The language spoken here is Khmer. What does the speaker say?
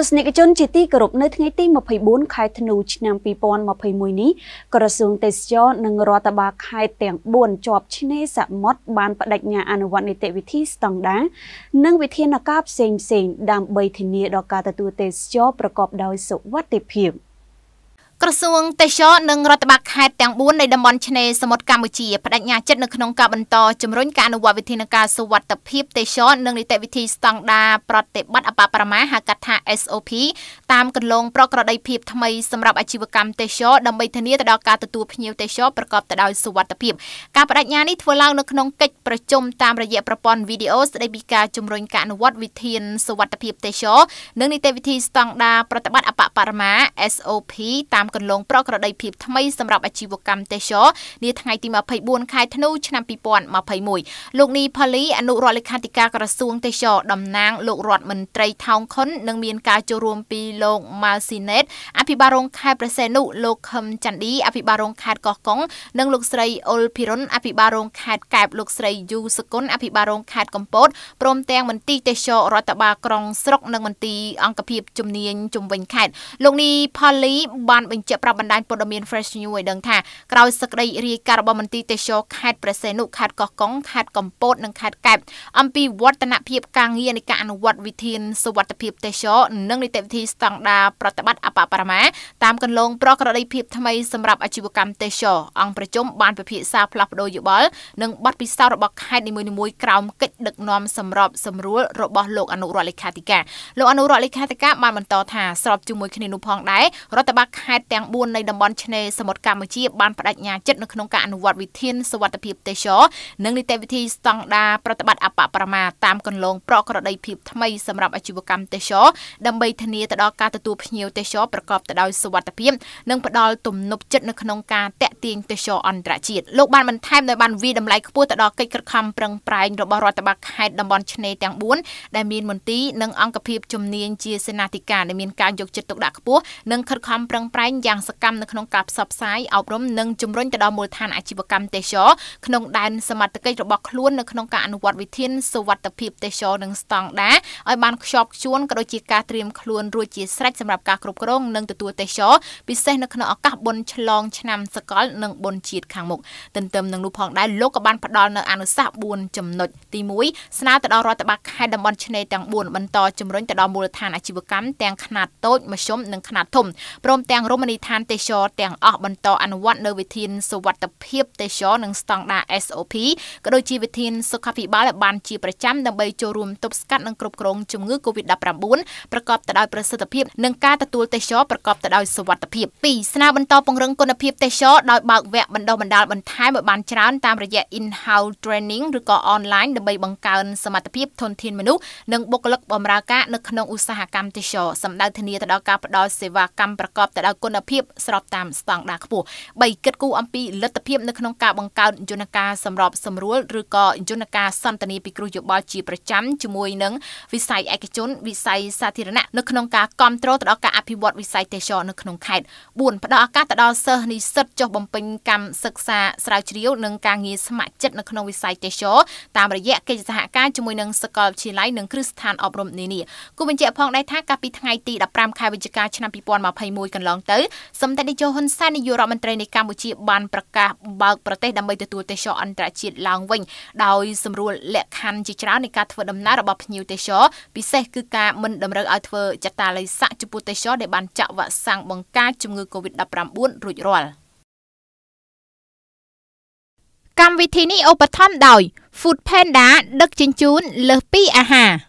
ស្សនិកជនជាទីគោរពនៅថ្ងៃទី24ខែធ្នូឆ្នាំ2021នេះក្រសួងទេសចរនិងរដ្ឋបាលខេត្តទាំង4ជាប់ឆ្នេរសមុទ្របានបដិញ្ញាអនុវត្តនីតិវិធីស្តង់ដារនិងវិធានការផ្សេងៗដើម្បីធានាដល់ការទទួលទេសចរប្រកបដោយសុវត្ថិភាព។ក្រសួងទេសចរនិងរដ្ឋបាលខេត្តទាំង4នៃតំបន់ឆ្នេរសមុទ្រកម្ពុជាបដិញ្ញាចិត្តនៅក្នុងការបន្តជំរុញការអនុវត្តវិធានការសុវត្ថិភាពទេសចរនិងនីតិវិធីស្តង់ដារប្រតិបត្តិអបបរមាហៅកាត់ថា SOP តាមគន្លងប្រក្រតីភាពថ្មីសម្រាប់អាជីវកម្មទេសចរដើម្បីធានាទៅដល់ការទទួលភ្ញៀវទេសចរប្រកបទៅដោយសុវត្ថិភាពការបដិញ្ញានេះធ្វើឡើងនៅក្នុងកិច្ចប្រជុំតាមរយៈប្រព័ន្ធវីដេអូស្តីពីការជំរុញការអនុវត្តវិធានសុវត្ថិភាពទេសចរនិងនីតិវិធីស្តង់ដារប្រតិបត្តិអបបរមា SOP តាម5កន្លងប្រក្រតីភាពថ្មីសម្រាប់អាជីវកម្មទេសចរនាថ្ងៃទី24ខែធ្នូឆ្នាំ2021លោកនីផាលីអនុរដ្ឋលេខាធិការក្រសួងទេសចរតំណាង លោករដ្ឋមន្ត្រីថោងខុននិងមានការចូលរួមពីលោកម៉ាស៊ីណេតអភិបាលរងខេត្តប្រសេនុលោកខឹមចន្ទឌីអភិបាលរងខេត្តកោះកុងនិងលោកស្រីអ៊ុលភិរុនអភិបាលរងខេត្តកែបលោកស្រីយូសគុណអភិបាលរងខេត្តកំពតព្រមទាំងមន្ត្រីទេសចររដ្ឋបាលក្រុងស្រុក និងមន្ត្រីអង្គភាព ជំនាញជំវិញខេត្តលោកនីផាលីបានបញ្បញ្ជាក់ប្រាប់បណ្ដាញព័ត៌មាន Fresh News ឲ្យដឹងថាក្រោយសេចក្តីរាយការណ៍របស់មន្ត្រីទេសចរខេត្តប្រសេនុខេត្តកោះកុងខេត្តកំពតនិងខេត្តកែបអំពីវឌ្ឍនភាពការងារនៃការអនុវត្តវិធានសុវត្ថិភាពទេសចរនិងនីតិវិធីស្តង់ដារប្រតិបត្តិអបអបរមាតាមគន្លងប្រក្រតីភាពថ្មីសម្រាប់អាជីវកម្មទេសចរអង្គប្រជុំបានពិភាក្សាផ្លាស់ប្តូរយោបល់និងបទពិសោធន៍របស់ខេត្តនីមួយៗក្រោមកិច្ចដឹកនាំសម្របសម្រួលរបស់លោកអនុរដ្ឋលេខាធិការលោកអនុរដ្ឋលេខាធិការបានបន្តថាស្របជាមួយគ្នានោះផងដែររដ្ឋបាលខេត្តទាំង4នៃតំបន់ឆ្នេរសមុទ្រកម្ពុជាបានបដិញ្ញាចិត្តនៅក្នុងការអនុវត្តវិធានសវត្ថភាពទេសចរនិងនីតិវិធីស្តង់ដារប្រតិបត្តិអបប្រមាតាមគន្លងប្រក្រតីភាពថ្មីសម្រាប់អាជីវកម្មទេសចរដើម្បីធានាទៅដល់ការទទួលភ្ញៀវទេសចរប្រកបទៅដោយសវត្ថភាពនិងផ្ដល់ទំនុកចិត្តនៅក្នុងការតាក់ទាញទេសចរអន្តរជាតិលោកបានបន្ថែមដោយបានវិតម្លៃខ្ពស់ទៅដល់កិច្ចខិតខំប្រឹងប្រែងរបស់រដ្ឋបាលខេត្តតំបន់ឆ្នេរទាំង4ដែលមានមន្ត្រីនិងអង្គភាពជំនាញជាសេនាធិការដែលមានការយកចិត្តទុកដាក់ខ្ពស់និងខិតខំប្រឹងប្រែងយ៉ាងសកម្មនៅក្នុងការផ្សព្វផ្សាយអប់រំនិងជំរុញទៅដល់មូលដ្ឋានអាជីវកម្មទេសចរក្នុងដែនសមត្ថកិច្ចរបស់ខ្លួននៅក្នុងការអនុវត្តវិធានសុវត្ថិភាពទេសចរនិងស្តង់ដារឲ្យបានខ្ជាប់ខ្ជួនក៏ដូចជាការត្រៀមខ្លួនរួចជាស្រេចសម្រាប់ការគ្រប់គ្រងនិង ទទួលទេសចរពិសេសនៅក្នុងឱកាសបុណ្យឆ្លងឆ្នាំសកលនិងបុណ្យជាតិខាងមុខទន្ទឹមនឹងនោះផងដែរលោកក៏បានផ្ដល់នៅអនុសាសន៍4ចំណុចទី1ស្នើទៅដល់រដ្ឋបាលខេត្តតំបន់ឆ្នេរទាំង4បន្តជំរុញទៅដល់មូលដ្ឋានអាជីវកម្មទាំងខ្នាតតូចមធ្យមនិងខ្នាតធំព្រមទាំងរមណនីយដ្ឋានទេសចរទាំងអស់បន្តអនុវត្ត នៅវិធានសុវត្ថិភាពទេសចរនិងស្តង់ដារ SOP ក៏ដូចជាវិធានសុខាភិបាលឲ្យបានជាប្រចាំដើម្បីចូលរួមទប់ស្កាត់និងគ្រប់គ្រងជំងឺ COVID-19 ប្រកបទៅដោយប្រសិទ្ធភាពនិងការទទួលទេសចរប្រកបទៅដោយសុវត្ថិភាព2ស្នើបន្តពង្រឹងគុណភាពទេសចរដោយបើកវគ្គបណ្ដុះបណ្ដាលបន្ថែមឲ្យបានច្រើនតាមរយៈ in-house training ឬក៏ online ដើម្បីបង្កើនសមត្ថភាពធនធានមនុស្សនិងបុគ្គលិកបម្រើការនៅក្នុងឧស្សាហកម្មទេសចរសម្ដៅធានាទៅដល់ការផ្ដល់សេវាកម្មប្រកបទៅដោយគុណណភាពស្របតាមស្តង់ដារខ្ពស់3គិតគូរអំពីលទ្ធភាពនៅក្នុងការបង្កើតយន្តការសម្របសម្រួលឬក៏យន្តការសន្ទនាពិគ្រោះយោបល់ជាប្រចាំជាមួយនឹងវិស័យឯកជនវិស័យសាធារណៈនៅក្នុងការគ្រប់គ្រងទៅដល់ការអភិវឌ្ឍវិស័យទេសចរនៅក្នុងខេត្ត4ផ្តល់ឱកាសទៅដល់សិស្សនិស្សិតចុះបំពេញកម្មសិក្សាស្រាវជ្រាវនិងការងារស្ម័គ្រចិត្តនៅក្នុងវិស័យទេសចរតាមរយៈកិច្ចសហការជាមួយនឹងសាកលវិទ្យាល័យនិងគ្រឹះស្ថានអប់រំនានាគូបញ្ជាក់ផងដែរថាកាលពីថ្ងៃទី15ខែវិច្ឆិកាឆ្នាំ2021កន្លងទៅសម្តេចនាយកហ៊ុនសែននាយករដ្ឋមន្ត្រីនៃកម្ពុជា បានប្រកាសបើកប្រទេសដើម្បីទទួលទេសចរអន្តរជាតិឡើងវិញដោយសម្រួលលក្ខខណ្ឌជាច្រើននៃការធ្វើដំណើររបស់ភ្ញៀវទេសចរពិសេសគឺការមិនតម្រូវឲ្យធ្វើចតាល័យស័កចំពោះទេសចរដែលបានចាក់វ៉ាក់សាំងបង្ការជំងឺ Covid-19 រួចរាល់កម្មវិធីនេះឧបត្ថម្ភដោយ Food Panda ដឹកជញ្ជូនលើសពីអាហារ